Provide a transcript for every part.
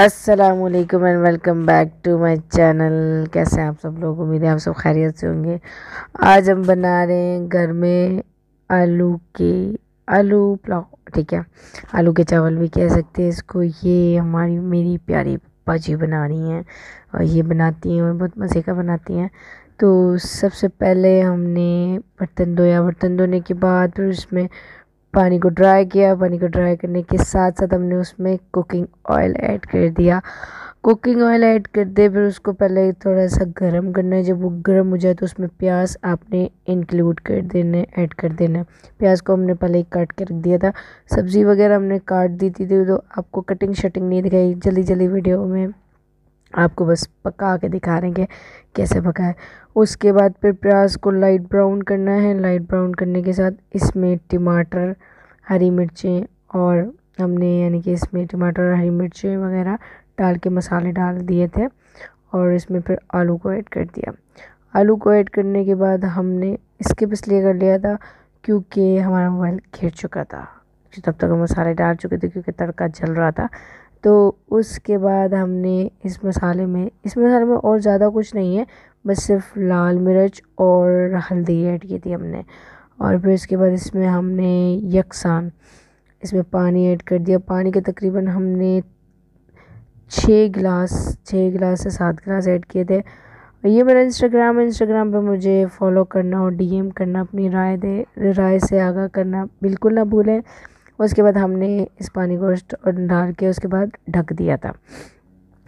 Aslam and welcome back to my channel कैसे हैं आप सब लोग उम्मीद है आप सब खैरियत से होंगे आज हम बना रहे हैं घर में आलू के आलू पुलाव ठीक है आलू के चावल भी कह सकते हैं इसको ये हमारी मेरी प्यारी भाजी बना रही हैं और ये बनाती हैं और बहुत मज़े का बनाती हैं तो सबसे पहले हमने बर्तन धोया बर्तन धोने के बाद फिर उसमें पानी को ड्राई किया पानी को ड्राई करने के साथ साथ हमने उसमें कुकिंग ऑयल ऐड कर दिया कुकिंग ऑयल ऐड कर दे फिर उसको पहले थोड़ा सा गर्म करना है जब वो गर्म हो जाए तो उसमें प्याज आपने इंक्लूड कर देने ऐड कर देना प्याज को हमने पहले ही काट के रख दिया था सब्ज़ी वगैरह हमने काट दी थी तो आपको कटिंग शटिंग नहीं दिखाई जल्दी जल्दी वीडियो में आपको बस पका के दिखा हैं कैसे पकाए उसके बाद फिर प्याज को लाइट ब्राउन करना है लाइट ब्राउन करने के साथ इसमें टमाटर हरी मिर्चें और हमने यानी कि इसमें टमाटर और हरी मिर्चें वगैरह डाल के मसाले डाल दिए थे और इसमें फिर आलू को ऐड कर दिया आलू को ऐड करने के बाद हमने स्किप इसलिए कर लिया था क्योंकि हमारा मोबाइल घिर चुका था तब तक हम मसाले डाल चुके थे क्योंकि तड़का जल रहा था तो उसके बाद हमने इस मसाले में इस मसाले में और ज़्यादा कुछ नहीं है बस सिर्फ लाल मिर्च और हल्दी ऐड की थी हमने और फिर उसके बाद इसमें हमने यकसान इसमें पानी ऐड कर दिया पानी के तकरीबन हमने छः गिलास छः गिलास से सात गिलास ऐड किए थे ये मेरा इंस्टाग्राम है इंस्टाग्राम पे मुझे फॉलो करना और डीएम करना अपनी राय दे राय से आगा करना बिल्कुल ना भूलें उसके बाद हमने इस पानी को डाल के उसके बाद ढक दिया था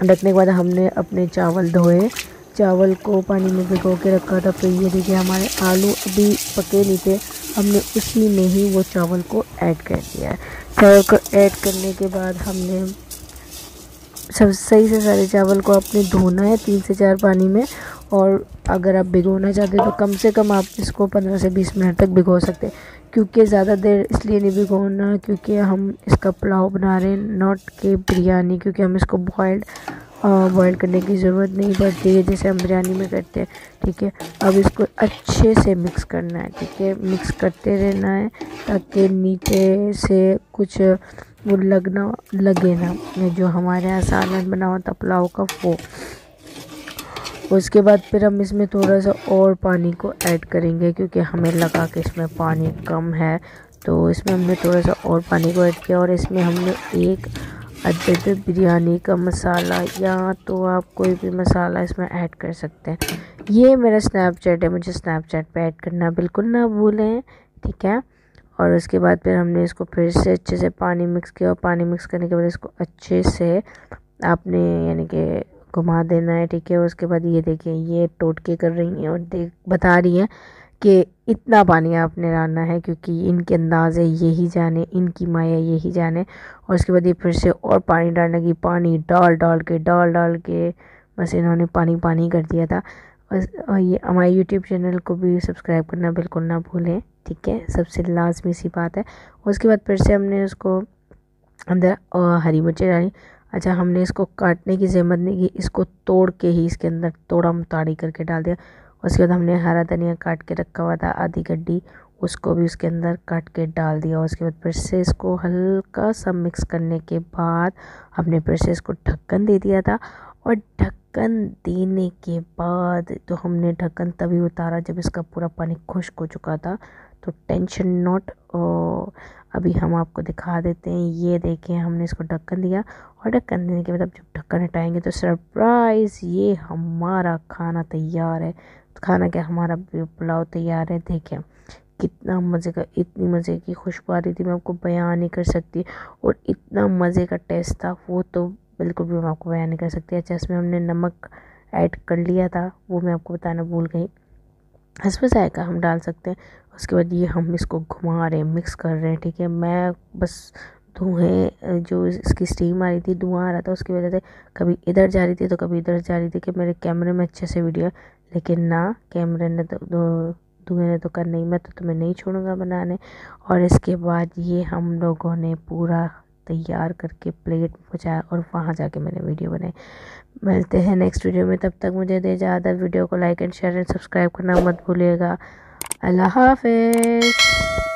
ढकने के बाद हमने अपने चावल धोए चावल को पानी में भिगो के रखा था फिर ये देखिए हमारे आलू अभी पके नहीं थे हमने उसी में ही वो चावल को ऐड कर दिया है चावल को ऐड करने के बाद हमने सब सही से सारे चावल को आपने धोना है तीन से चार पानी में और अगर आप भिगोना चाहते हैं तो कम से कम आप इसको पंद्रह से बीस मिनट तक भिगो सकते हैं क्योंकि ज़्यादा देर इसलिए नहीं भिगोना क्योंकि हम इसका पुलाव बना रहे हैं नॉट के बिरयानी क्योंकि हम इसको बॉयल्ड बॉयल करने की ज़रूरत नहीं पड़ती है जैसे हम बिरयानी में करते हैं ठीक है अब इसको अच्छे से मिक्स करना है ठीक है मिक्स करते रहना है ताकि नीचे से कुछ वो लगना लगे ना जो हमारे यहाँ सालन बना हुआ था पुलाव का वो उसके बाद फिर हम इसमें थोड़ा सा और पानी को ऐड करेंगे क्योंकि हमें लगा कि इसमें पानी कम है तो इसमें हमने थोड़ा सा और पानी को ऐड किया और इसमें हमने एक अदद बिरयानी का मसाला या तो आप कोई भी मसाला इसमें ऐड कर सकते हैं ये मेरा स्नैपचैट है मुझे स्नैपचैट पे ऐड करना बिल्कुल ना भूलें ठीक है और उसके बाद फिर हमने इसको फिर से अच्छे से पानी मिक्स किया और पानी मिक्स करने के बाद इसको अच्छे से आपने यानी कि घुमा देना है ठीक है उसके बाद ये देखें ये टोटके कर रही हैं और देख बता रही हैं कि इतना पानी आपने डालना है क्योंकि इनके अंदाज़े यही जाने इनकी माया यही जाने और उसके बाद ये फिर से और पानी डालने की पानी डाल डाल के डाल डाल के बस इन्होंने पानी पानी कर दिया था और ये हमारे यूट्यूब चैनल को भी सब्सक्राइब करना बिल्कुल ना भूलें ठीक है सबसे लाजमी सी बात है उसके बाद फिर से हमने उसको अंदर हरी मिर्ची डाली अच्छा हमने इसको काटने की जहमत नहीं की इसको तोड़ के ही इसके अंदर तोड़ा मुताड़ी करके डाल दिया उसके बाद हमने हरा धनिया काट के रखा हुआ था आधी गड्डी उसको भी उसके अंदर काट के डाल दिया उसके बाद फिर से इसको हल्का सा मिक्स करने के बाद हमने फिर से इसको ढक्कन दे दिया था और ढक्कन देने के बाद तो हमने ढक्कन तभी उतारा जब इसका पूरा पानी खुश्क हो चुका था तो टेंशन नॉट अभी हम आपको दिखा देते हैं ये देखें हमने इसको ढक्कन दिया और ढक्कन देने के बाद अब जब ढक्कन हटाएंगे तो सरप्राइज़ ये हमारा खाना तैयार है तो खाना क्या हमारा पुलाव तैयार है देखें कितना मज़े का इतनी मज़े की खुशबू आ रही थी मैं आपको बयान नहीं कर सकती और इतना मज़े का टेस्ट था वो तो बिल्कुल भी मैं आपको बयान नहीं कर सकती अच्छा इसमें हमने नमक ऐड कर लिया था वो मैं आपको बताना भूल गई इस पर जायका हम डाल सकते हैं उसके बाद ये हम इसको घुमा रहे हैं मिक्स कर रहे हैं ठीक है मैं बस धुएँ जो इसकी स्टीम आ रही थी धुआँ आ रहा था उसकी वजह से कभी इधर जा रही थी तो कभी इधर जा रही थी कि मेरे कैमरे में अच्छे से वीडियो लेकिन ना कैमरे ने तो धुएँ ने तो कर नहीं मैं तो तुम्हें नहीं छोड़ूंगा बनाने और इसके बाद ये हम लोगों ने पूरा तैयार करके प्लेट पहुँचाया और वहाँ जाके मैंने वीडियो बनाई मिलते हैं नेक्स्ट वीडियो में तब तक मुझे दे ज़्यादा वीडियो को like and share and subscribe करना मत भूलिएगा अल्लाह हाफिज़